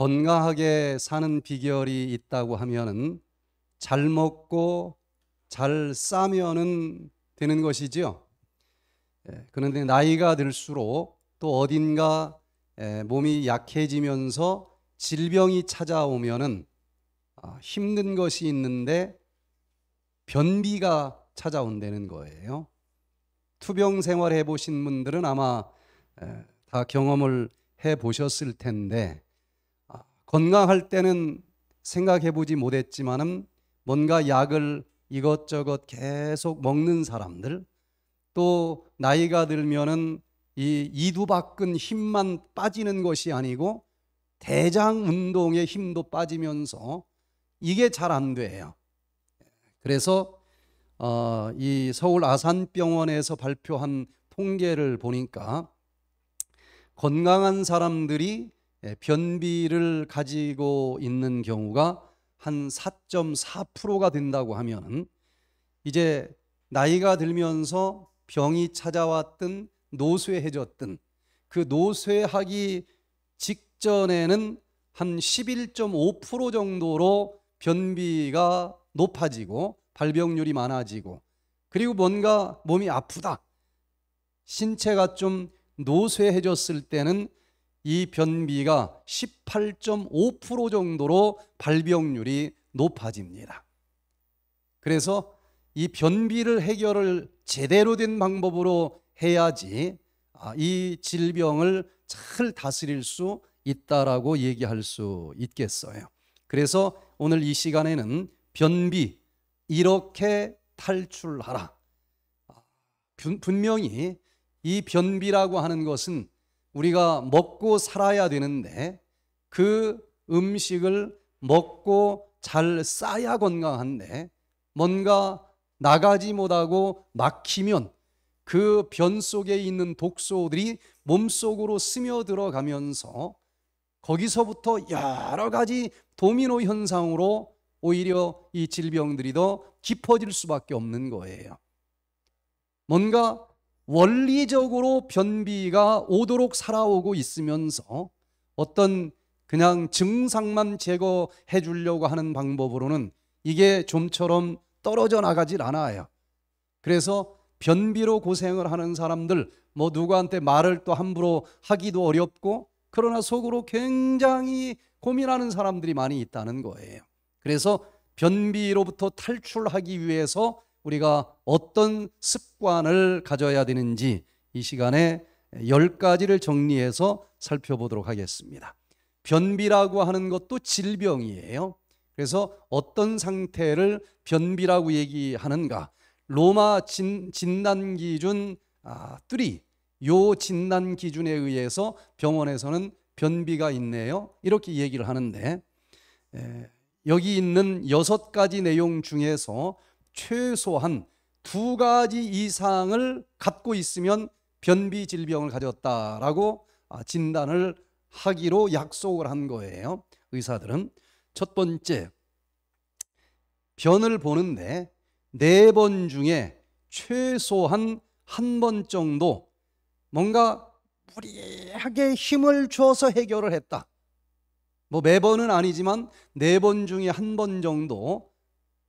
건강하게 사는 비결이 있다고 하면은 잘 먹고 잘 싸면은 되는 것이지요. 예, 그런데 나이가 들수록 또 어딘가 예, 몸이 약해지면서 질병이 찾아오면은 아, 힘든 것이 있는데 변비가 찾아온다는 거예요. 투병 생활 해보신 분들은 아마 예, 다 경험을 해보셨을 텐데 건강할 때는 생각해보지 못했지만은 뭔가 약을 이것저것 계속 먹는 사람들 또 나이가 들면은 이 이두박근 힘만 빠지는 것이 아니고 대장 운동의 힘도 빠지면서 이게 잘 안 돼요. 그래서 어, 이 서울 아산병원에서 발표한 통계를 보니까 건강한 사람들이 예, 변비를 가지고 있는 경우가 한 4.4%가 된다고 하면 이제 나이가 들면서 병이 찾아왔든 노쇠해졌든 그 노쇠하기 직전에는 한 11.5% 정도로 변비가 높아지고 발병률이 많아지고 그리고 뭔가 몸이 아프다 신체가 좀 노쇠해졌을 때는 이 변비가 18.5% 정도로 발병률이 높아집니다. 그래서 이 변비를 해결을 제대로 된 방법으로 해야지 아, 이 질병을 잘 다스릴 수 있다라고 얘기할 수 있겠어요. 그래서 오늘 이 시간에는 변비 이렇게 탈출하라. 아, 분명히 이 변비라고 하는 것은 우리가 먹고 살아야 되는데 그 음식을 먹고 잘 싸야 건강한데 뭔가 나가지 못하고 막히면 그 변 속에 있는 독소들이 몸속으로 스며들어가면서 거기서부터 여러 가지 도미노 현상으로 오히려 이 질병들이 더 깊어질 수밖에 없는 거예요. 뭔가 원리적으로 변비가 오도록 살아오고 있으면서 어떤 그냥 증상만 제거해 주려고 하는 방법으로는 이게 좀처럼 떨어져 나가질 않아요. 그래서 변비로 고생을 하는 사람들 뭐 누구한테 말을 또 함부로 하기도 어렵고 그러나 속으로 굉장히 고민하는 사람들이 많이 있다는 거예요. 그래서 변비로부터 탈출하기 위해서 우리가 어떤 습관을 가져야 되는지 이 시간에 열 가지를 정리해서 살펴보도록 하겠습니다. 변비라고 하는 것도 질병이에요. 그래서 어떤 상태를 변비라고 얘기하는가? 로마 진, 진단 기준 아, 3. 요 진단 기준에 의해서 병원에서는 변비가 있네요. 이렇게 얘기를 하는데 에, 여기 있는 여섯 가지 내용 중에서 최소한 두 가지 이상을 갖고 있으면 변비 질병을 가졌다라고 아, 진단을 하기로 약속을 한 거예요. 의사들은 첫 번째 변을 보는데 네 번 중에 최소한 한 번 정도 뭔가 무리하게 힘을 줘서 해결을 했다. 뭐 매번은 아니지만 네 번 중에 한 번 정도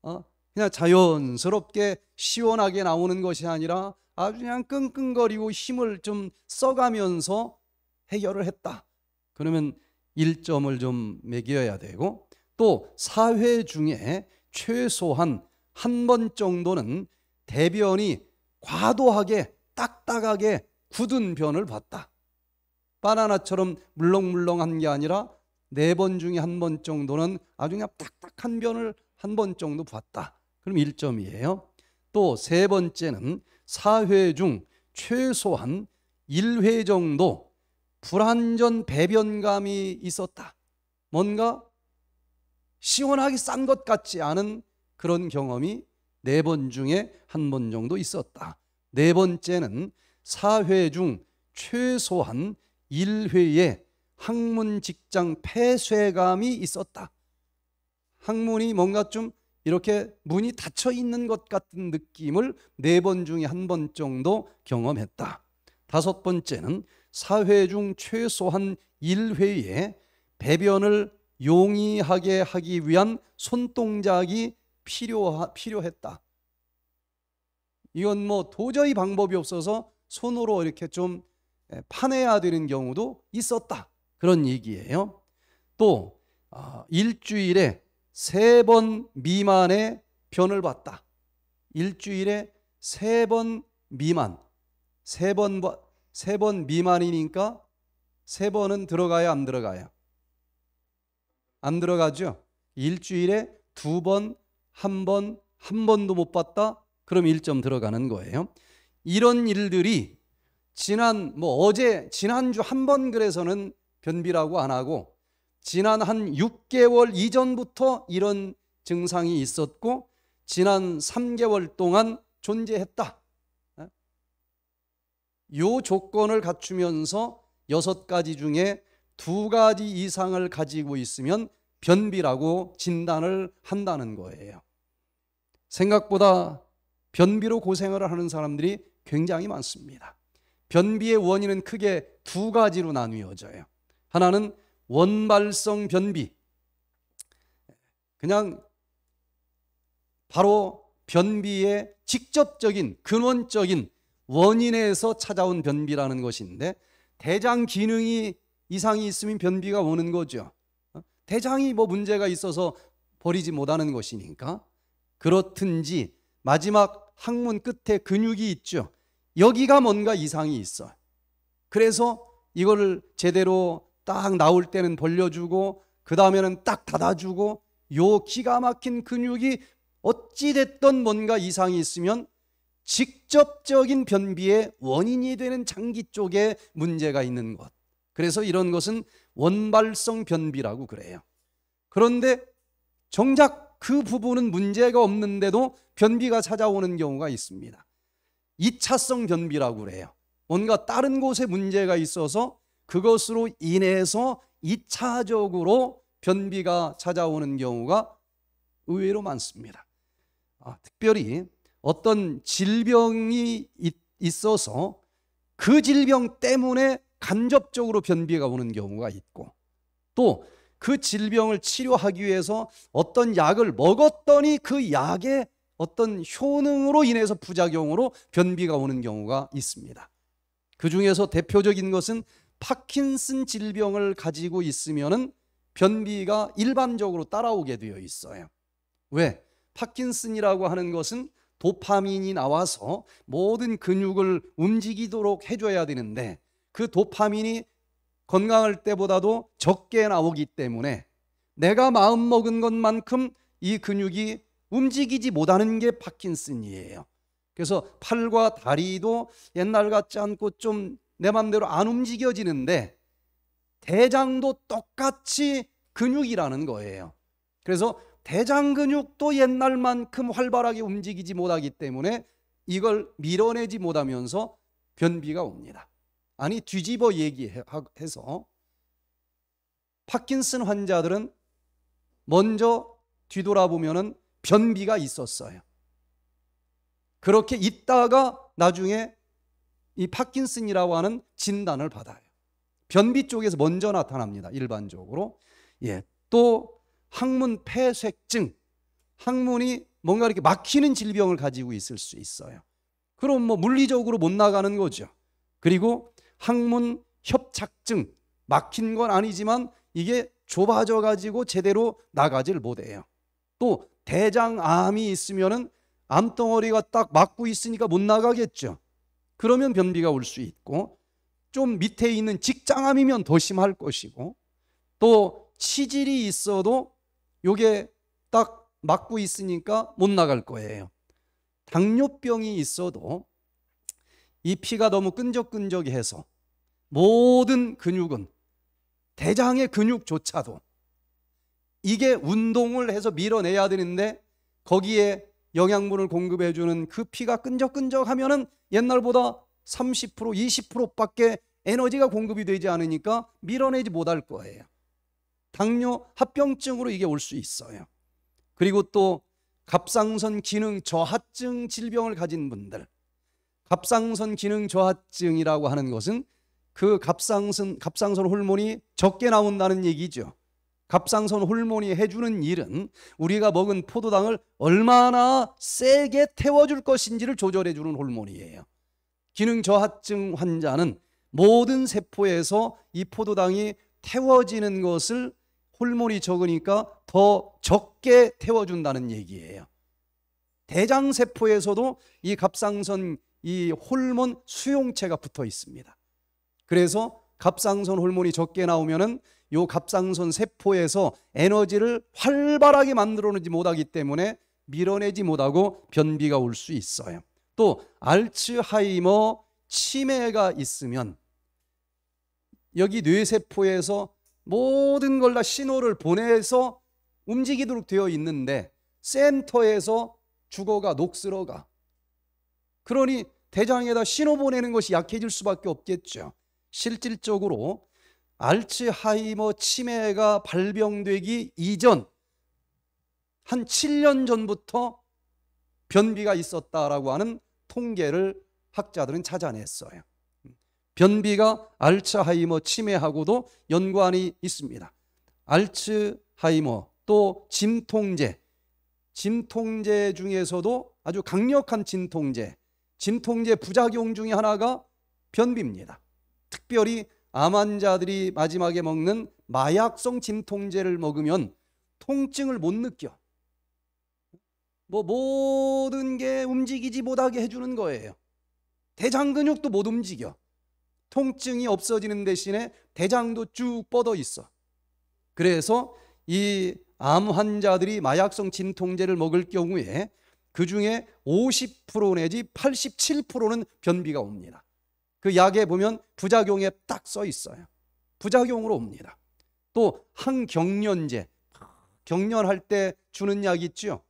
어? 그냥 자연스럽게 시원하게 나오는 것이 아니라 아주 그냥 끙끙거리고 힘을 좀 써가면서 해결을 했다. 그러면 1점을 좀 매겨야 되고 또 사회 중에 최소한 한 번 정도는 대변이 과도하게 딱딱하게 굳은 변을 봤다. 바나나처럼 물렁물렁한 게 아니라 네 번 중에 한 번 정도는 아주 그냥 딱딱한 변을 한 번 정도 봤다. 그럼 1점이에요. 또 세 번째는 사회 중 최소한 1회 정도 불완전 배변감이 있었다. 뭔가 시원하게 싼 것 같지 않은 그런 경험이 네 번 중에 한 번 정도 있었다. 네 번째는 사회 중 최소한 1회에 학문 직장 폐쇄감이 있었다. 학문이 뭔가 좀 이렇게 문이 닫혀 있는 것 같은 느낌을 네 번 중에 한 번 정도 경험했다. 다섯 번째는 사회 중 최소한 1회에 배변을 용이하게 하기 위한 손동작이 필요하, 필요했다. 이건 뭐 도저히 방법이 없어서 손으로 이렇게 좀 파내야 되는 경우도 있었다. 그런 얘기예요. 또 아, 일주일에 세번 미만의 변을 봤다. 일주일에 세 번 미만. 세 번 세 번 미만이니까 세 번은 들어가야 안 들어가야. 안 들어가죠. 일주일에 두 번, 한 번, 한 번도 못 봤다. 그럼 1점 들어가는 거예요. 이런 일들이 지난 뭐 어제 지난주 한 번 그래서는 변비라고 안 하고 지난 한 6개월 이전부터 이런 증상이 있었고 지난 3개월 동안 존재했다. 이 예? 조건을 갖추면서 여섯 가지 중에 두 가지 이상을 가지고 있으면 변비라고 진단을 한다는 거예요. 생각보다 변비로 고생을 하는 사람들이 굉장히 많습니다. 변비의 원인은 크게 두 가지로 나뉘어져요. 하나는 원발성 변비. 그냥 바로 변비의 직접적인 근원적인 원인에서 찾아온 변비라는 것인데 대장 기능이 이상이 있으면 변비가 오는 거죠. 대장이 뭐 문제가 있어서 버리지 못하는 것이니까 그렇든지 마지막 항문 끝에 근육이 있죠. 여기가 뭔가 이상이 있어. 요 그래서 이걸 제대로 딱 나올 때는 벌려주고 그 다음에는 딱 닫아주고 요 기가 막힌 근육이 어찌됐던 뭔가 이상이 있으면 직접적인 변비의 원인이 되는 장기 쪽에 문제가 있는 것. 그래서 이런 것은 원발성 변비라고 그래요. 그런데 정작 그 부분은 문제가 없는데도 변비가 찾아오는 경우가 있습니다. 2차성 변비라고 그래요. 뭔가 다른 곳에 문제가 있어서 그것으로 인해서 2차적으로 변비가 찾아오는 경우가 의외로 많습니다. 아, 특별히 어떤 질병이 있, 어서그 질병 때문에 간접적으로 변비가 오는 경우가 있고 또 그 질병을 치료하기 위해서 어떤 약을 먹었더니 그 약의 어떤 효능으로 인해서 부작용으로 변비가 오는 경우가 있습니다. 그 중에서 대표적인 것은 파킨슨 질병을 가지고 있으면 변비가 일반적으로 따라오게 되어 있어요. 왜? 파킨슨이라고 하는 것은 도파민이 나와서 모든 근육을 움직이도록 해줘야 되는데 그 도파민이 건강할 때보다도 적게 나오기 때문에 내가 마음먹은 것만큼 이 근육이 움직이지 못하는 게 파킨슨이에요. 그래서 팔과 다리도 옛날 같지 않고 좀내 마음대로 안 움직여지는데 대장도 똑같이 근육이라는 거예요. 그래서 대장 근육도 옛날만큼 활발하게 움직이지 못하기 때문에 이걸 밀어내지 못하면서 변비가 옵니다. 아니 뒤집어 얘기해서 파킨슨 환자들은 먼저 뒤돌아보면은 변비가 있었어요. 그렇게 있다가 나중에 이 파킨슨이라고 하는 진단을 받아요. 변비 쪽에서 먼저 나타납니다. 일반적으로. 예. 또 항문 폐쇄증. 항문이 뭔가 이렇게 막히는 질병을 가지고 있을 수 있어요. 그럼 뭐 물리적으로 못 나가는 거죠. 그리고 항문 협착증. 막힌 건 아니지만 이게 좁아져 가지고 제대로 나가질 못해요. 또 대장암이 있으면은 암덩어리가 딱 막고 있으니까 못 나가겠죠. 그러면 변비가 올 수 있고 좀 밑에 있는 직장암이면 더 심할 것이고 또 치질이 있어도 요게 딱 막고 있으니까 못 나갈 거예요. 당뇨병이 있어도 이 피가 너무 끈적끈적해서 모든 근육은 대장의 근육조차도 이게 운동을 해서 밀어내야 되는데 거기에 영양분을 공급해주는 그 피가 끈적끈적하면은 옛날보다 30% 20%밖에 에너지가 공급이 되지 않으니까 밀어내지 못할 거예요. 당뇨 합병증으로 이게 올 수 있어요. 그리고 또 갑상선 기능 저하증 질병을 가진 분들. 갑상선 기능 저하증이라고 하는 것은 그 갑상선 갑상선 호르몬이 적게 나온다는 얘기죠. 갑상선 호르몬이 해주는 일은 우리가 먹은 포도당을 얼마나 세게 태워줄 것인지를 조절해주는 호르몬이에요. 기능 저하증 환자는 모든 세포에서 이 포도당이 태워지는 것을 호르몬이 적으니까 더 적게 태워준다는 얘기예요. 대장 세포에서도 이 갑상선 이 호르몬 수용체가 붙어 있습니다. 그래서 갑상선 호르몬이 적게 나오면은 요 갑상선 세포에서 에너지를 활발하게 만들어내지 못하기 때문에 밀어내지 못하고 변비가 올 수 있어요. 또 알츠하이머 치매가 있으면 여기 뇌세포에서 모든 걸 다 신호를 보내서 움직이도록 되어 있는데 센터에서 죽어가 녹슬어가 그러니 대장에다 신호 보내는 것이 약해질 수밖에 없겠죠. 실질적으로 알츠하이머 치매가 발병되기 이전 한 7년 전부터 변비가 있었다라고 하는 통계를 학자들은 찾아냈어요. 변비가 알츠하이머 치매하고도 연관이 있습니다. 알츠하이머 또 진통제 진통제 중에서도 아주 강력한 진통제 진통제 부작용 중의 하나가 변비입니다. 특별히 암 환자들이 마지막에 먹는 마약성 진통제를 먹으면 통증을 못 느껴. 뭐 모든 게 움직이지 못하게 해주는 거예요. 대장 근육도 못 움직여. 통증이 없어지는 대신에 대장도 쭉 뻗어 있어. 그래서 이 암 환자들이 마약성 진통제를 먹을 경우에 그 중에 50% 내지 87%는 변비가 옵니다. 그 약에 보면 부작용에 딱 써 있어요. 부작용으로 옵니다. 또 항경련제, 경련할 때 주는 약 있죠.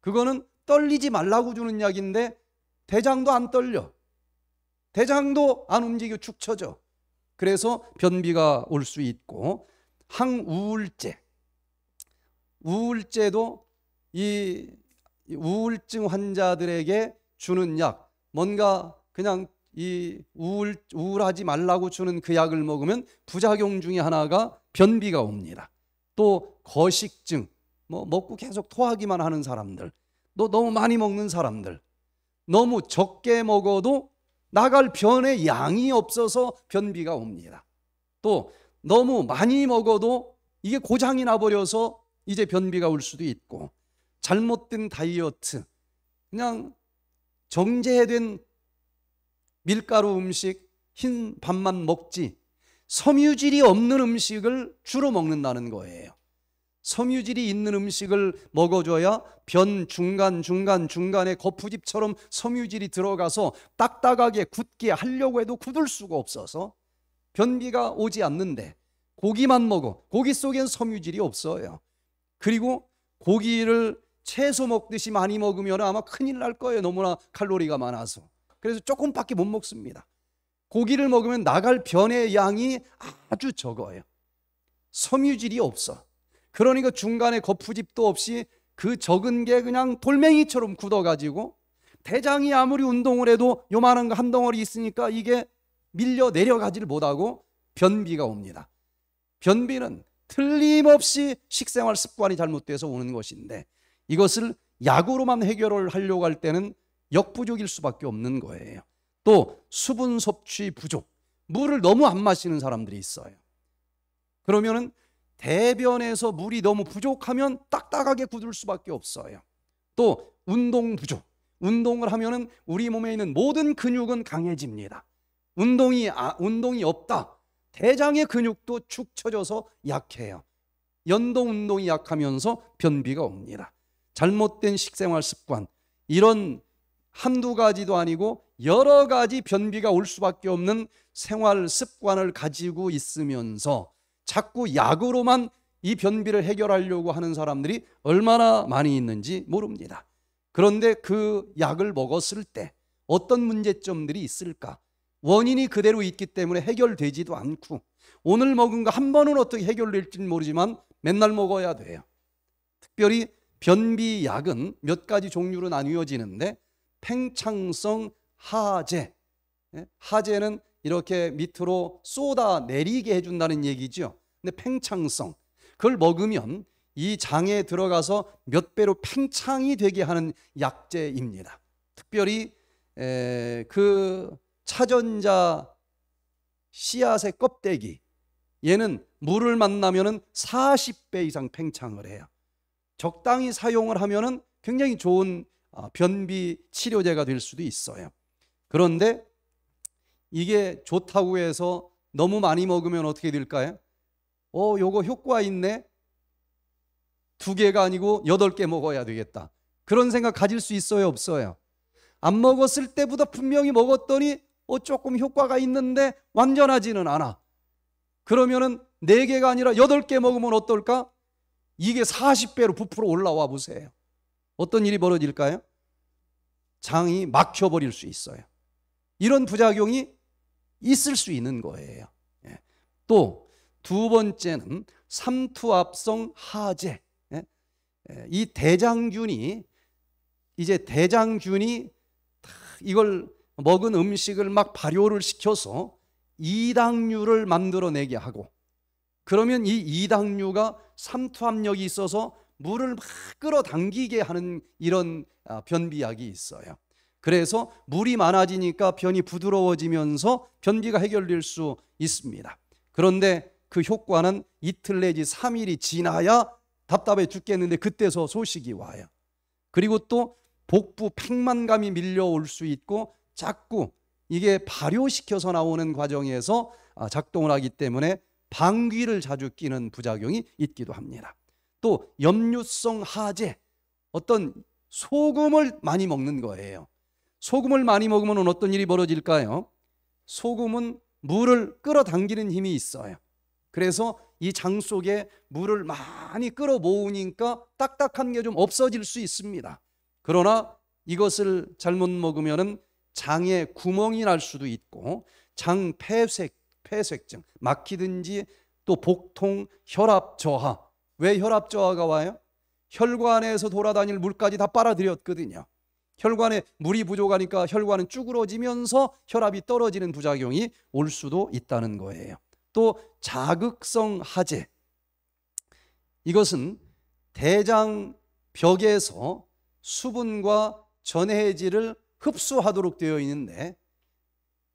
그거는 떨리지 말라고 주는 약인데 대장도 안 떨려. 대장도 안움직이고 축처져. 그래서 변비가 올 수 있고 항우울제. 우울제도 이 우울증 환자들에게 주는 약. 뭔가 그냥 이 우울 우울하지 말라고 주는 그 약을 먹으면 부작용 중에 하나가 변비가 옵니다. 또 거식증, 뭐 먹고 계속 토하기만 하는 사람들, 또 너무 많이 먹는 사람들, 너무 적게 먹어도 나갈 변의 양이 없어서 변비가 옵니다. 또 너무 많이 먹어도 이게 고장이 나버려서 이제 변비가 올 수도 있고 잘못된 다이어트, 그냥 정제된 밀가루 음식, 흰 밥만 먹지 섬유질이 없는 음식을 주로 먹는다는 거예요. 섬유질이 있는 음식을 먹어줘야 변 중간 중간 중간에 거푸집처럼 섬유질이 들어가서 딱딱하게 굳게 하려고 해도 굳을 수가 없어서 변비가 오지 않는데 고기만 먹어 고기 속엔 섬유질이 없어요. 그리고 고기를 채소 먹듯이 많이 먹으면 아마 큰일 날 거예요. 너무나 칼로리가 많아서. 그래서 조금밖에 못 먹습니다. 고기를 먹으면 나갈 변의 양이 아주 적어요. 섬유질이 없어. 그러니까 중간에 거푸집도 없이 그 적은 게 그냥 돌멩이처럼 굳어가지고 대장이 아무리 운동을 해도 요만한 거 한 덩어리 있으니까 이게 밀려 내려가지를 못하고 변비가 옵니다. 변비는 틀림없이 식생활 습관이 잘못돼서 오는 것인데 이것을 약으로만 해결을 하려고 할 때는 역부족일 수밖에 없는 거예요. 또 수분 섭취 부족, 물을 너무 안 마시는 사람들이 있어요. 그러면은 대변에서 물이 너무 부족하면 딱딱하게 굳을 수밖에 없어요. 또 운동 부족. 운동을 하면은 우리 몸에 있는 모든 근육은 강해집니다. 운동이 아, 운동이 없다. 대장의 근육도 축 처져서 약해요. 연동 운동이 약하면서 변비가 옵니다. 잘못된 식생활 습관 이런 한두 가지도 아니고 여러 가지 변비가 올 수밖에 없는 생활 습관을 가지고 있으면서 자꾸 약으로만 이 변비를 해결하려고 하는 사람들이 얼마나 많이 있는지 모릅니다. 그런데 그 약을 먹었을 때 어떤 문제점들이 있을까? 원인이 그대로 있기 때문에 해결되지도 않고 오늘 먹은 거 한 번은 어떻게 해결될지는 모르지만 맨날 먹어야 돼요. 특별히 변비약은 몇 가지 종류로 나뉘어지는데 팽창성 하재. 예? 하재는 이렇게 밑으로 쏟아 내리게 해준다는 얘기죠. 근데 팽창성. 그걸 먹으면 이 장에 들어가서 몇 배로 팽창이 되게 하는 약재입니다. 특별히 그 차전자 씨앗의 껍데기 얘는 물을 만나면 40배 이상 팽창을 해요. 적당히 사용을 하면은 굉장히 좋은 어, 변비 치료제가 될 수도 있어요. 그런데 이게 좋다고 해서 너무 많이 먹으면 어떻게 될까요? 어, 요거 효과 있네. 두 개가 아니고 여덟 개 먹어야 되겠다. 그런 생각 가질 수 있어요, 없어요? 안 먹었을 때보다 분명히 먹었더니 어, 조금 효과가 있는데 완전하지는 않아. 그러면은 네 개가 아니라 여덟 개 먹으면 어떨까? 이게 40배로 부풀어 올라와 보세요. 어떤 일이 벌어질까요? 장이 막혀버릴 수 있어요. 이런 부작용이 있을 수 있는 거예요. 예. 또두 번째는 삼투압성 하제. 예. 예. 이 대장균이 이제 대장균이 이걸 먹은 음식을 막 발효를 시켜서 이당류를 만들어내게 하고 그러면 이 이당류가 삼투압력이 있어서 물을 막 끌어당기게 하는 이런 아, 변비약이 있어요. 그래서 물이 많아지니까 변이 부드러워지면서 변비가 해결될 수 있습니다. 그런데 그 효과는 이틀 내지 3일이 지나야 답답해 죽겠는데 그때서 소식이 와요. 그리고 또 복부 팽만감이 밀려올 수 있고 자꾸 이게 발효시켜서 나오는 과정에서 아, 작동을 하기 때문에 방귀를 자주 끼는 부작용이 있기도 합니다. 또 염류성 하재 어떤 소금을 많이 먹는 거예요. 소금을 많이 먹으면 어떤 일이 벌어질까요? 소금은 물을 끌어당기는 힘이 있어요. 그래서 이 장 속에 물을 많이 끌어 모으니까 딱딱한 게 좀 없어질 수 있습니다. 그러나 이것을 잘못 먹으면 장에 구멍이 날 수도 있고 장 폐색 폐색증 막히든지 또 복통, 혈압 저하 왜 혈압 저하가 와요? 혈관에서 돌아다닐 물까지 다 빨아들였거든요. 혈관에 물이 부족하니까 혈관은 쭈그러지면서 혈압이 떨어지는 부작용이 올 수도 있다는 거예요. 또 자극성 하재. 이것은 대장 벽에서 수분과 전해질을 흡수하도록 되어 있는데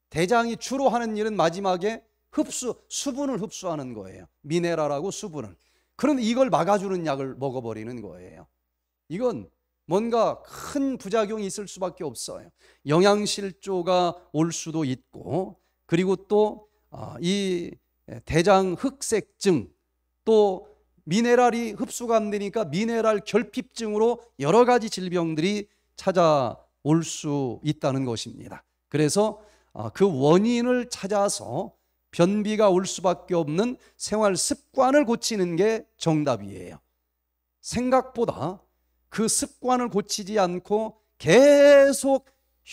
대장이 주로 하는 일은 마지막에 흡수 수분을 흡수하는 거예요. 미네랄하고 수분을. 그런 이걸 막아주는 약을 먹어버리는 거예요. 이건 뭔가 큰 부작용이 있을 수밖에 없어요. 영양실조가 올 수도 있고, 그리고 또이 아, 대장 흑색증, 또 미네랄이 흡수가 안 되니까 미네랄 결핍증으로 여러 가지 질병들이 찾아올 수 있다는 것입니다. 그래서 아, 그 원인을 찾아서 변비가 올 수밖에 없는 생활 습관을 고치는 게 정답이에요. 생각보다 그 습관을 고치지 않고 계속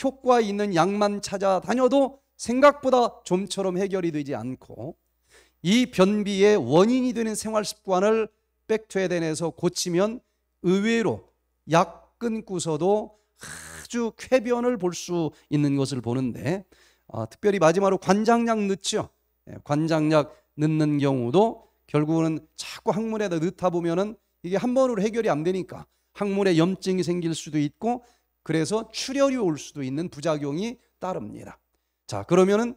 효과 있는 약만 찾아다녀도 생각보다 좀처럼 해결이 되지 않고 이 변비의 원인이 되는 생활 습관을 백투에덴에서 고치면 의외로 약 끊고서도 아주 쾌변을 볼 수 있는 것을 보는데 아, 특별히 마지막으로 관장약 넣죠. 예, 관장약 넣는 경우도 결국은 자꾸 항문에다 넣다 보면은 이게 한 번으로 해결이 안 되니까 항문에 염증이 생길 수도 있고 그래서 출혈이 올 수도 있는 부작용이 따릅니다. 자, 그러면은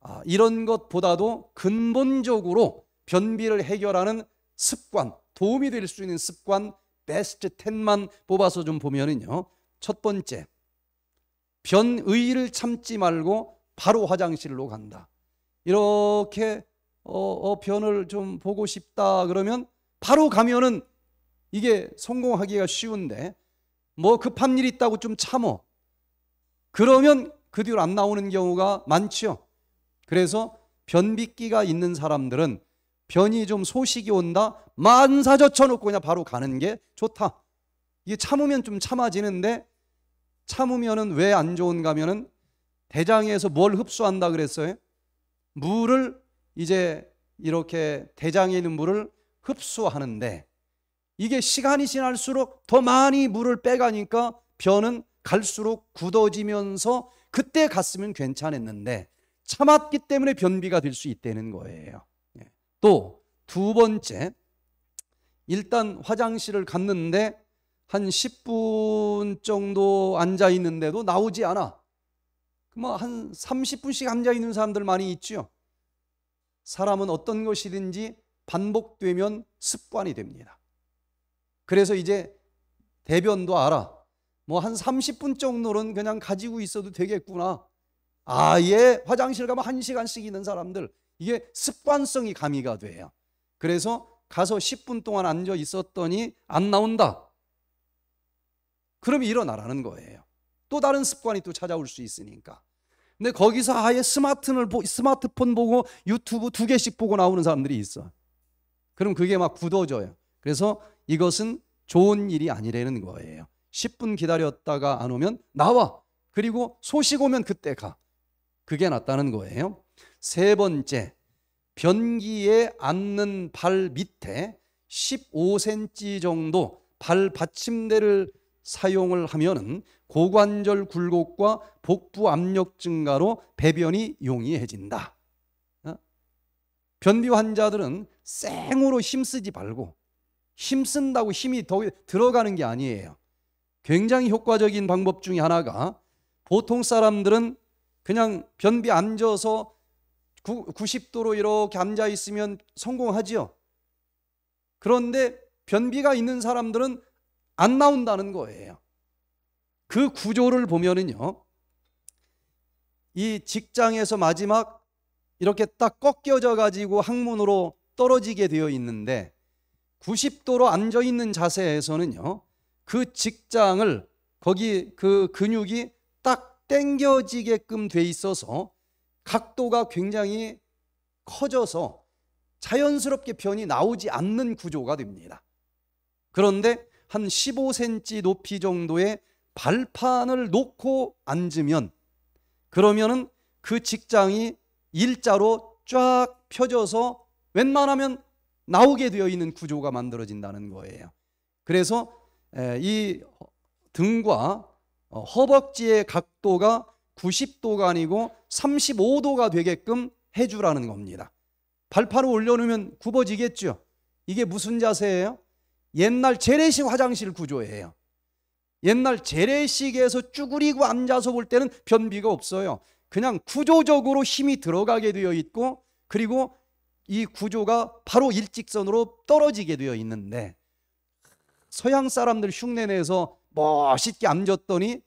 아, 이런 것보다도 근본적으로 변비를 해결하는 습관, 도움이 될 수 있는 습관 베스트 10만 뽑아서 좀 보면은요. 첫 번째. 변의를 참지 말고 바로 화장실로 간다. 이렇게 어, 어, 변을 좀 보고 싶다 그러면 바로 가면은 이게 성공하기가 쉬운데 뭐 급한 일 있다고 좀 참어 그러면 그 뒤로 안 나오는 경우가 많죠 그래서 변비기가 있는 사람들은 변이 좀 소식이 온다 만사 젖혀놓고 그냥 바로 가는 게 좋다. 이게 참으면 좀 참아지는데 참으면은 왜 안 좋은가 하면은 대장에서 뭘 흡수한다 그랬어요? 물을 이제 이렇게 대장에 있는 물을 흡수하는데 이게 시간이 지날수록 더 많이 물을 빼가니까 변은 갈수록 굳어지면서 그때 갔으면 괜찮았는데 참았기 때문에 변비가 될 수 있다는 거예요. 예. 또두 번째, 일단 화장실을 갔는데 한 10분 정도 앉아 있는데도 나오지 않아. 뭐한 30분씩 앉아 있는 사람들 많이 있죠 사람은 어떤 것이든지 반복되면 습관이 됩니다. 그래서 이제 대변도 알아. 뭐 한 30분 정도는 그냥 가지고 있어도 되겠구나. 아예 화장실 가면 한 시간씩 있는 사람들 이게 습관성이 가미가 돼요. 그래서 가서 10분 동안 앉아 있었더니 안 나온다. 그럼 일어나라는 거예요. 또 다른 습관이 또 찾아올 수 있으니까. 근데 거기서 아예 스마트폰을 보, 스마트폰 보고 유튜브 두 개씩 보고 나오는 사람들이 있어. 그럼 그게 막 굳어져요. 그래서 이것은 좋은 일이 아니라는 거예요. 10분 기다렸다가 안 오면 나와. 그리고 소식 오면 그때 가. 그게 낫다는 거예요. 세 번째, 변기에 앉는 발 밑에 15cm 정도 발 받침대를 사용을 하면은 고관절 굴곡과 복부 압력 증가로 배변이 용이해진다. 어? 변비 환자들은 쌩으로 힘쓰지 말고 힘쓴다고 힘이 더 들어가는 게 아니에요. 굉장히 효과적인 방법 중에 하나가 보통 사람들은 그냥 변비 앉아서 90도로 이렇게 앉아 있으면 성공하지요. 그런데 변비가 있는 사람들은 안 나온다는 거예요. 그 구조를 보면은요. 이 직장에서 마지막 이렇게 딱 꺾여져 가지고 항문으로 떨어지게 되어 있는데 90도로 앉아 있는 자세에서는요. 그 직장을 거기 그 근육이 딱 당겨지게끔 돼 있어서 각도가 굉장히 커져서 자연스럽게 변이 나오지 않는 구조가 됩니다. 그런데 한 15cm 높이 정도의 발판을 놓고 앉으면 그러면은 그 직장이 일자로 쫙 펴져서 웬만하면 나오게 되어 있는 구조가 만들어진다는 거예요. 그래서 이 등과 어, 허벅지의 각도가 90도가 아니고 35도가 되게끔 해주라는 겁니다. 발판을 올려놓으면 굽어지겠죠. 이게 무슨 자세예요? 옛날 재래식 화장실 구조예요. 옛날 재래식에서 쭈그리고 앉아서 볼 때는 변비가 없어요. 그냥 구조적으로 힘이 들어가게 되어 있고 그리고 이 구조가 바로 일직선으로 떨어지게 되어 있는데 서양 사람들 흉내 내서 멋있게 앉았더니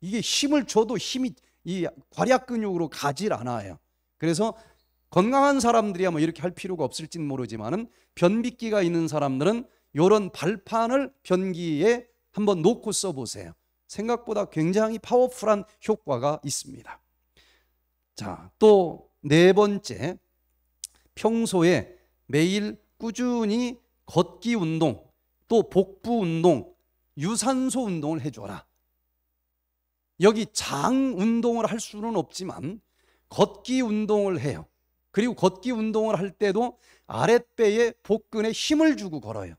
이게 힘을 줘도 힘이 이 괄약 근육으로 가질 않아요. 그래서 건강한 사람들이야 뭐 이렇게 할 필요가 없을진 모르지만 변비기가 있는 사람들은 이런 발판을 변기에 한번 놓고 써보세요. 생각보다 굉장히 파워풀한 효과가 있습니다. 자, 또 네 번째, 평소에 매일 꾸준히 걷기 운동, 또 복부 운동, 유산소 운동을 해줘라. 여기 장 운동을 할 수는 없지만 걷기 운동을 해요. 그리고 걷기 운동을 할 때도 아랫배에 복근에 힘을 주고 걸어요.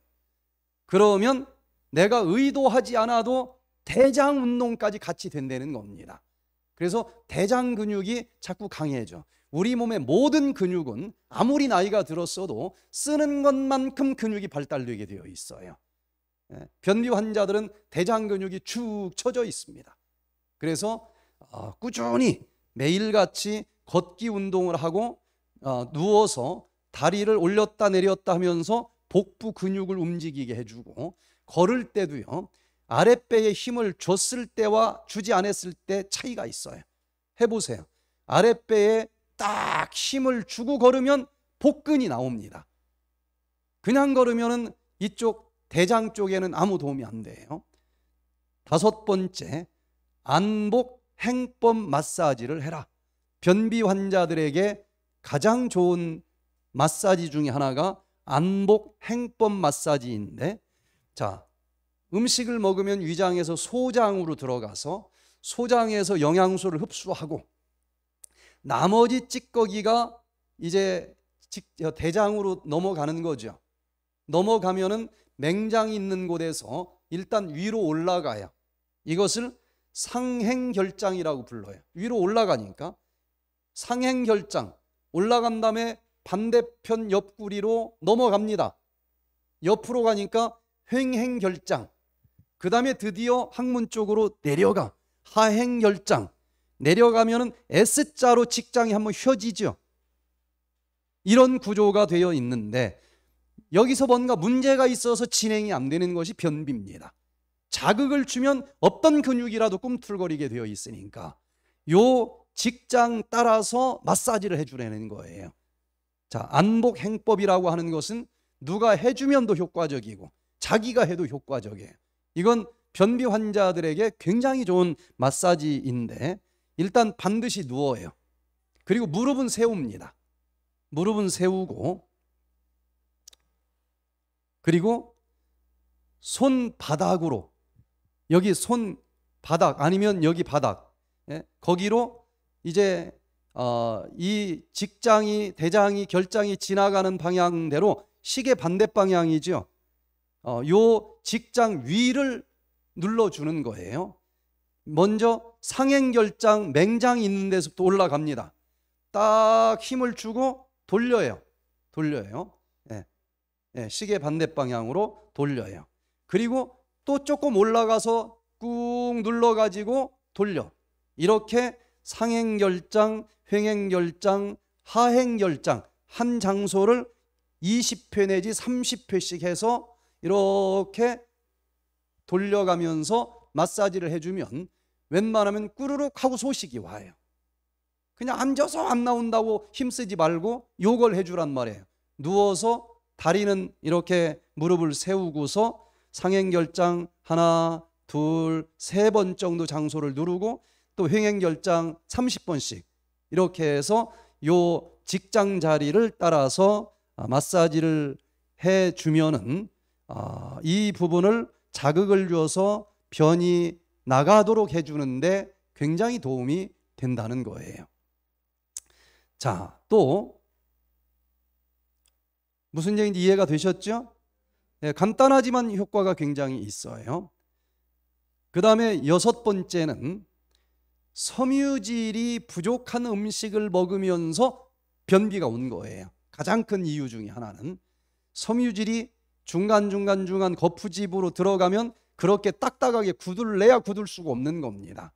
그러면 내가 의도하지 않아도 대장 운동까지 같이 된다는 겁니다. 그래서 대장 근육이 자꾸 강해져. 우리 몸의 모든 근육은 아무리 나이가 들었어도 쓰는 것만큼 근육이 발달되게 되어 있어요. 예, 변비 환자들은 대장 근육이 축 처져 있습니다. 그래서 어, 꾸준히 매일같이 걷기 운동을 하고 어, 누워서 다리를 올렸다 내렸다 하면서 복부 근육을 움직이게 해주고 걸을 때도요 아랫배에 힘을 줬을 때와 주지 않았을 때 차이가 있어요 해보세요 아랫배에 딱 힘을 주고 걸으면 복근이 나옵니다 그냥 걸으면 이쪽 대장 쪽에는 아무 도움이 안 돼요 다섯 번째 안복 행법 마사지를 해라 변비 환자들에게 가장 좋은 마사지 중의 하나가 안복 행법 마사지인데 자 음식을 먹으면 위장에서 소장으로 들어가서 소장에서 영양소를 흡수하고 나머지 찌꺼기가 이제 어, 대장으로 넘어가는 거죠. 넘어가면은 맹장이 있는 곳에서 일단 위로 올라가요. 이것을 상행결장이라고 불러요. 위로 올라가니까 상행결장 올라간 다음에 반대편 옆구리로 넘어갑니다. 옆으로 가니까 횡행결장. 그 다음에 드디어 항문 쪽으로 내려가. 하행결장 내려가면은 S자로 직장이 한번 휘어지죠. 이런 구조가 되어 있는데 여기서 뭔가 문제가 있어서 진행이 안 되는 것이 변비입니다. 자극을 주면 어떤 근육이라도 꿈틀거리게 되어 있으니까 요 직장 따라서 마사지를 해주라는 거예요. 자, 안복 행법이라고 하는 것은 누가 해주면 도 효과적이고 자기가 해도 효과적이에요. 이건 변비 환자들에게 굉장히 좋은 마사지인데 일단 반드시 누워요. 그리고 무릎은 세웁니다. 무릎은 세우고 그리고 손바닥으로 여기 손바닥 아니면 여기 바닥 예? 거기로 이제 어, 이 직장이 대장이 결장이 지나가는 방향대로 시계 반대 방향이죠 어, 요 직장 위를 눌러주는 거예요. 먼저 상행결장 맹장 있는 데서부터 올라갑니다. 딱 힘을 주고 돌려요. 돌려요. 예. 예, 시계 반대 방향으로 돌려요. 그리고 또 조금 올라가서 꾹 눌러가지고 돌려. 이렇게 상행결장 횡행열장, 하행열장 한 장소를 20회 내지 30회씩 해서 이렇게 돌려가면서 마사지를 해주면 웬만하면 꾸르륵 하고 소식이 와요. 그냥 앉아서 안 나온다고 힘쓰지 말고 요걸 해주란 말이에요. 누워서 다리는 이렇게 무릎을 세우고서 상행결장 하나, 둘, 세 번 정도 장소를 누르고 또 횡행결장 30번씩 이렇게 해서 요 직장 자리를 따라서 아, 마사지를 해 주면은 아, 이 부분을 자극을 줘서 변이 나가도록 해주는데 굉장히 도움이 된다는 거예요. 자, 또 무슨 얘기인지 이해가 되셨죠? 네, 간단하지만 효과가 굉장히 있어요. 그 다음에 여섯 번째는 섬유질이 부족한 음식을 먹으면서 변비가 온 거예요. 가장 큰 이유 중에 하나는 섬유질이 중간중간 중간 거푸집으로 들어가면 그렇게 딱딱하게 굳을 내야 굳을 수가 없는 겁니다.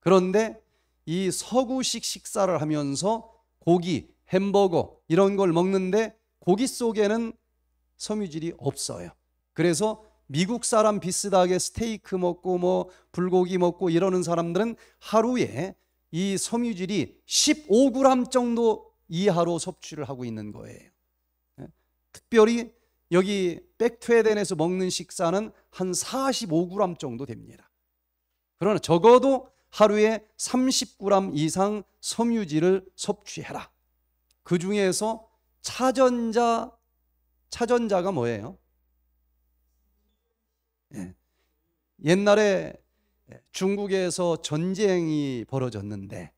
그런데 이 서구식 식사를 하면서 고기, 햄버거 이런 걸 먹는데 고기 속에는 섬유질이 없어요. 그래서 미국 사람 비슷하게 스테이크 먹고 뭐 불고기 먹고 이러는 사람들은 하루에 이 섬유질이 15g 정도 이하로 섭취를 하고 있는 거예요. 예? 특별히 여기 백트웨덴에서 먹는 식사는 한 45g 정도 됩니다. 그러나 적어도 하루에 30g 이상 섬유질을 섭취해라. 그 중에서 차전자 차전자가 뭐예요? 예. 옛날에 중국에서 전쟁이 벌어졌는데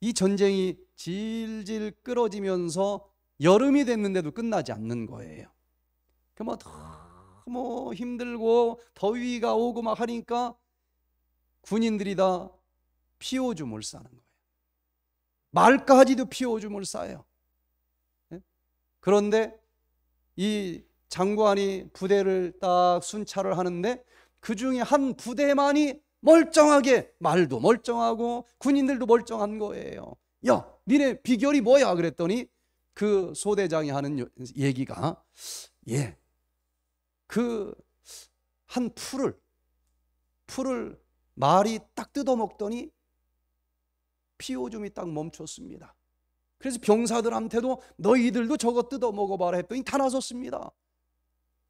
이 전쟁이 질질 끌어지면서 여름이 됐는데도 끝나지 않는 거예요. 그뭐 그러니까 너무 뭐 힘들고 더위가 오고 막 하니까 군인들이 다 피오줌을 싸는 거예요. 말까지도 피오줌을 싸요. 예? 그런데 이 장관이 부대를 딱 순찰을 하는데 그 중에 한 부대만이 멀쩡하게 말도 멀쩡하고 군인들도 멀쩡한 거예요. 야, 니네 비결이 뭐야? 그랬더니 그 소대장이 하는 얘기가 예. 그 한 풀을 풀을 말이 딱 뜯어먹더니 피오줌이 딱 멈췄습니다. 그래서 병사들한테도 너희들도 저거 뜯어먹어봐라 했더니 다 나섰습니다.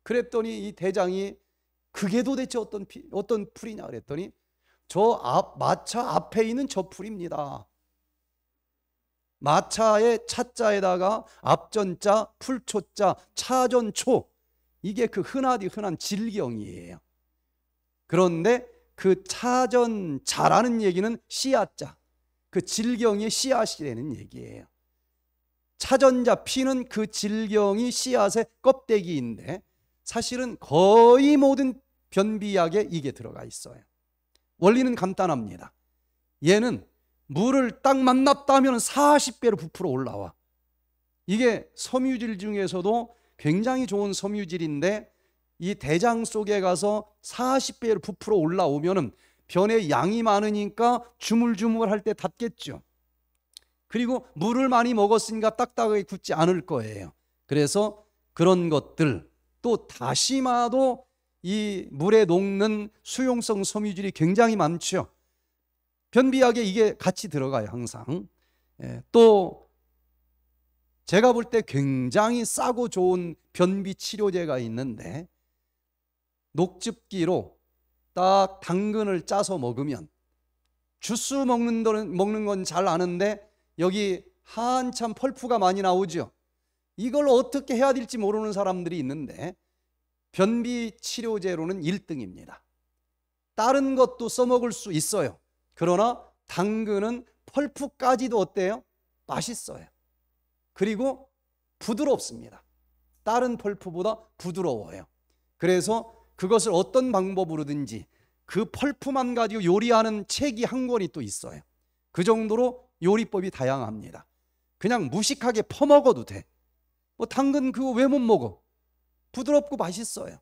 그랬더니 이 대장이 그게 도대체 어떤 피, 어떤 풀이냐 그랬더니 저 앞, 마차 앞에 있는 저 풀입니다. 마차의 차자에다가 앞전자, 풀초자, 차전초 이게 그 흔하디 흔한 질경이에요. 그런데 그 차전자라는 얘기는 씨앗자, 그 질경이 씨앗이라는 얘기예요. 차전자 피는 그 질경이 씨앗의 껍데기인데 사실은 거의 모든 변비약에 이게 들어가 있어요. 원리는 간단합니다. 얘는 물을 딱 만났다 하면 40배로 부풀어 올라와. 이게 섬유질 중에서도 굉장히 좋은 섬유질인데 이 대장 속에 가서 40배로 부풀어 올라오면 변의 양이 많으니까 주물주물할 때 닿겠죠. 그리고 물을 많이 먹었으니까 딱딱하게 굳지 않을 거예요. 그래서 그런 것들 또 다시마도 이 물에 녹는 수용성 섬유질이 굉장히 많죠. 변비약에 이게 같이 들어가요, 항상. 예, 또 제가 볼 때 굉장히 싸고 좋은 변비 치료제가 있는데 녹즙기로 딱 당근을 짜서 먹으면 주스 먹는, 건 잘 아는데 여기 한참 펄프가 많이 나오죠. 이걸 어떻게 해야 될지 모르는 사람들이 있는데 변비 치료제로는 1등입니다. 다른 것도 써먹을 수 있어요. 그러나 당근은 펄프까지도 어때요? 맛있어요. 그리고 부드럽습니다. 다른 펄프보다 부드러워요. 그래서 그것을 어떤 방법으로든지 그 펄프만 가지고 요리하는 책이 한 권이 또 있어요. 그 정도로 요리법이 다양합니다. 그냥 무식하게 퍼먹어도 돼. 뭐 당근 그거 왜 못 먹어? 부드럽고 맛있어요.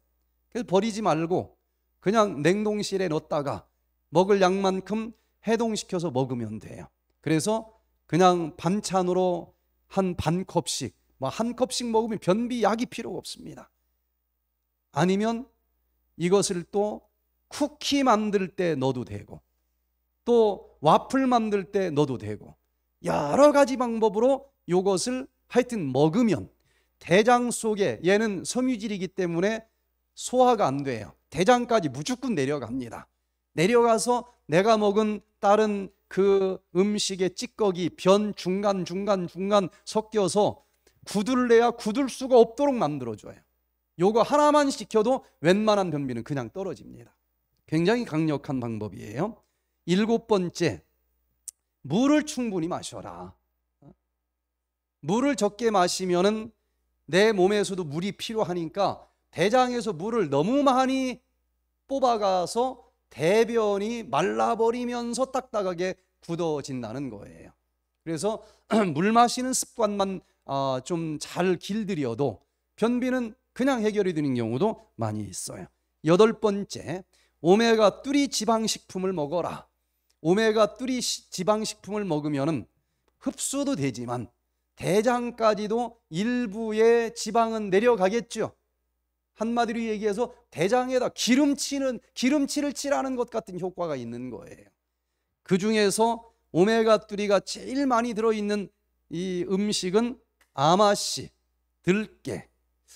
그래서 버리지 말고 그냥 냉동실에 넣었다가 먹을 양만큼 해동시켜서 먹으면 돼요. 그래서 그냥 반찬으로 한 반 컵씩, 뭐한 컵씩 먹으면 변비 약이 필요 없습니다. 아니면 이것을 또 쿠키 만들 때 넣어도 되고 또 와플 만들 때 넣어도 되고 여러 가지 방법으로 이것을 하여튼 먹으면 대장 속에 얘는 섬유질이기 때문에 소화가 안 돼요. 대장까지 무조건 내려갑니다. 내려가서 내가 먹은 다른 그 음식의 찌꺼기, 변 중간 중간 중간 섞여서 굳을 래야 굳을 수가 없도록 만들어줘요. 요거 하나만 시켜도 웬만한 변비는 그냥 떨어집니다. 굉장히 강력한 방법이에요. 일곱 번째, 물을 충분히 마셔라. 물을 적게 마시면은 내 몸에서도 물이 필요하니까 대장에서 물을 너무 많이 뽑아가서 대변이 말라버리면서 딱딱하게 굳어진다는 거예요. 그래서 물 마시는 습관만 어, 아, 좀잘 길들여도 변비는 그냥 해결이 되는 경우도 많이 있어요. 여덟 번째, 오메가 3 지방 식품을 먹어라. 오메가 3 지방 식품을 먹으면 흡수도 되지만 대장까지도 일부의 지방은 내려가겠죠. 한마디로 얘기해서 대장에다 기름치는 기름칠을 칠하는 것 같은 효과가 있는 거예요. 그 중에서 오메가3가 제일 많이 들어있는 이 음식은 아마씨, 들깨.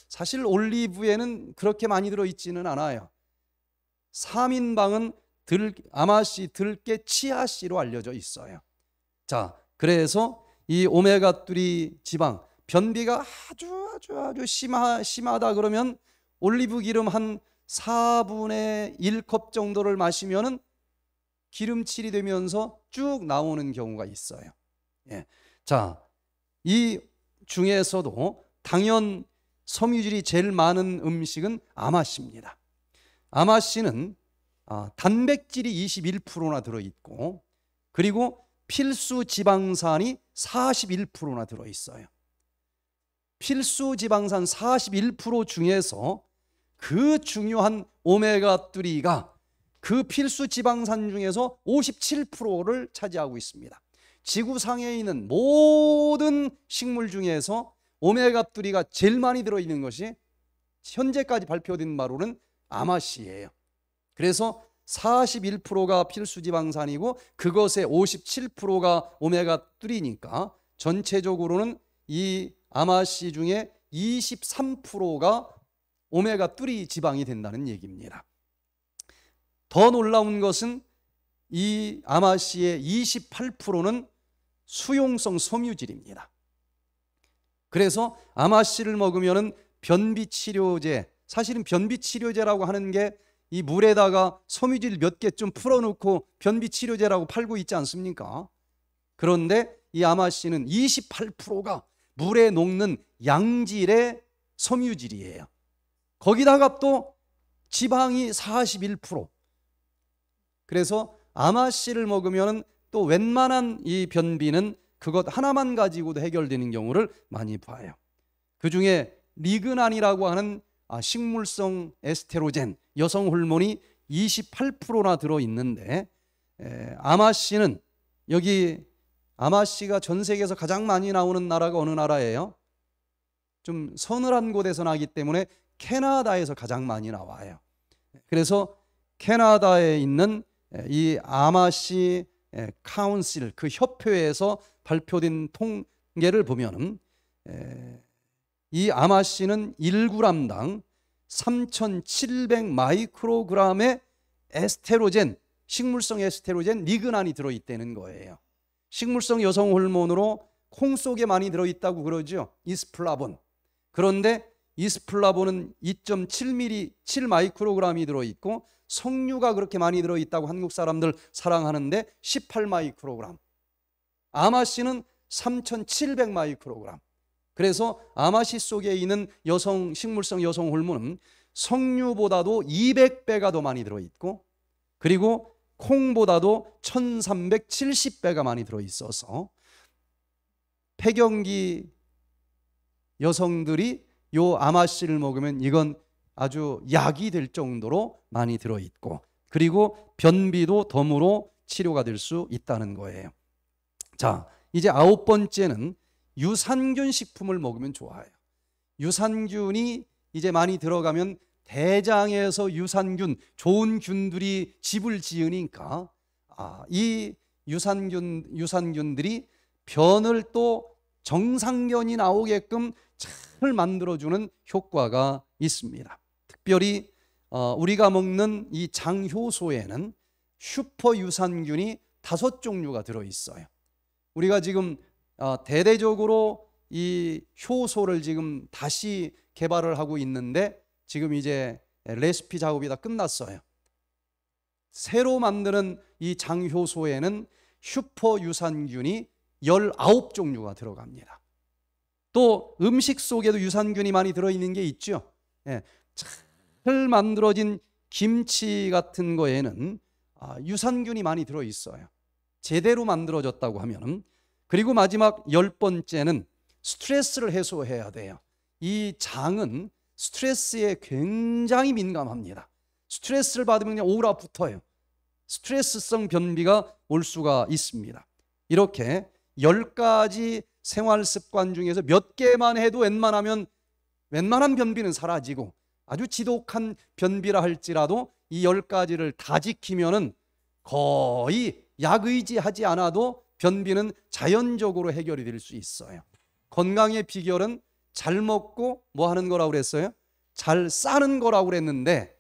사실 올리브에는 그렇게 많이 들어있지는 않아요. 3인방은 들, 아마씨, 들깨, 치아씨로 알려져 있어요. 자, 그래서 이 오메가3 지방 변비가 아주 아주 아주 심하, 심하다 그러면 올리브 기름 한 4분의 1컵 정도를 마시면은 기름칠이 되면서 쭉 나오는 경우가 있어요. 예. 자, 이 중에서도 당연 섬유질이 제일 많은 음식은 아마씨입니다. 아마씨는 아, 단백질이 21%나 들어있고 그리고 필수 지방산이 41%나 들어 있어요. 필수 지방산 41% 중에서 그 중요한 오메가3가 그 필수 지방산 중에서 57%를 차지하고 있습니다. 지구상에 있는 모든 식물 중에서 오메가3가 제일 많이 들어있는 것이 현재까지 발표된 바로는 아마씨예요. 그래서 41%가 필수 지방산이고 그것의 57%가 오메가3니까 전체적으로는 이 아마씨 중에 23%가 오메가3 지방이 된다는 얘기입니다. 더 놀라운 것은 이 아마씨의 28%는 수용성 섬유질입니다. 그래서 아마씨를 먹으면 변비 치료제, 사실은 변비 치료제라고 하는 게이 물에다가 섬유질몇 개 좀 풀어놓고 변비 치료제라고 팔고 있지 않습니까? 그런데 이 아마씨는 28%가 물에 녹는 양질의 섬유질이에요. 거기다가 또 지방이 41%. 그래서 아마씨를 먹으면 또 웬만한 이 변비는 그것 하나만 가지고도 해결되는 경우를 많이 봐요. 그 중에 리그난이라고 하는 아, 식물성 에스테로젠 여성 호르몬이 28%나 들어 있는데 아마 씨는 여기 아마 씨가 전 세계에서 가장 많이 나오는 나라가 어느 나라예요? 좀 서늘한 곳에서 나기 때문에 캐나다에서 가장 많이 나와요. 그래서 캐나다에 있는 이아마씨 카운실 그 협회에서 발표된 통계를 보면은 이 아마씨는 1g당 3,700 마이크로그램의 에스테로젠, 식물성 에스테로젠 리그난이 들어있다는 거예요. 식물성 여성 호르몬으로 콩 속에 많이 들어있다고 그러죠. 이스플라본. 그런데 이스플라본은 2.7mm, 7마이크로그램이 들어있고 석류가 그렇게 많이 들어있다고 한국 사람들 사랑하는데 18마이크로그램. 아마씨는 3,700 마이크로그램. 그래서 아마시 속에 있는 여성 식물성 여성 호르몬은 석류보다도 200배가 더 많이 들어 있고 그리고 콩보다도 1370배가 많이 들어 있어서 폐경기 여성들이 요 아마씨를 먹으면 이건 아주 약이 될 정도로 많이 들어 있고 그리고 변비도 덤으로 치료가 될 수 있다는 거예요. 자, 이제 아홉 번째는 유산균 식품을 먹으면 좋아요. 유산균이 이제 많이 들어가면 대장에서 유산균, 좋은 균들이 집을 지으니까 아, 이 유산균 유산균들이 변을 또 정상견이 나오게끔 잘 만들어주는 효과가 있습니다. 특별히 어, 우리가 먹는 이 장효소에는 슈퍼 유산균이 다섯 종류가 들어 있어요. 우리가 지금 어, 대대적으로 이 효소를 지금 다시 개발을 하고 있는데 지금 이제 레시피 작업이 다 끝났어요. 새로 만드는 이 장효소에는 슈퍼유산균이 19종류가 들어갑니다. 또 음식 속에도 유산균이 많이 들어있는 게 있죠. 예, 잘 만들어진 김치 같은 거에는 아, 유산균이 많이 들어있어요. 제대로 만들어졌다고 하면은 그리고 마지막 열 번째는 스트레스를 해소해야 돼요. 이 장은 스트레스에 굉장히 민감합니다. 스트레스를 받으면 그냥 오라 붙어요. 스트레스성 변비가 올 수가 있습니다. 이렇게 열가지 생활 습관 중에서 몇 개만 해도 웬만하면 웬만한 변비는 사라지고 아주 지독한 변비라 할지라도 이 열가지를다 지키면은 거의 약 의지하지 않아도 변비는 자연적으로 해결이 될 수 있어요. 건강의 비결은 잘 먹고 뭐 하는 거라고 그랬어요? 잘 싸는 거라고 그랬는데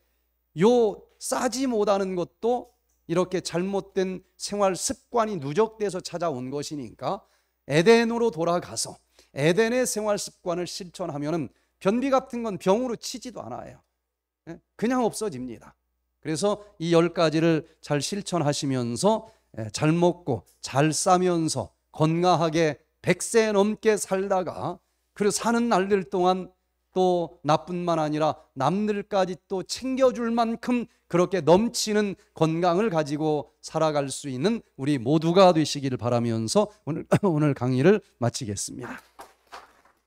요 싸지 못하는 것도 이렇게 잘못된 생활 습관이 누적돼서 찾아온 것이니까 에덴으로 돌아가서 에덴의 생활 습관을 실천하면은 변비 같은 건 병으로 치지도 않아요. 예? 그냥 없어집니다. 그래서 이 열 가지를 잘 실천하시면서 예, 잘 먹고 잘 싸면서 건강하게 100세 넘게 살다가 그리고 사는 날들 동안 또 나뿐만 아니라 남들까지 또 챙겨줄 만큼 그렇게 넘치는 건강을 가지고 살아갈 수 있는 우리 모두가 되시기를 바라면서 오늘, 오늘 강의를 마치겠습니다.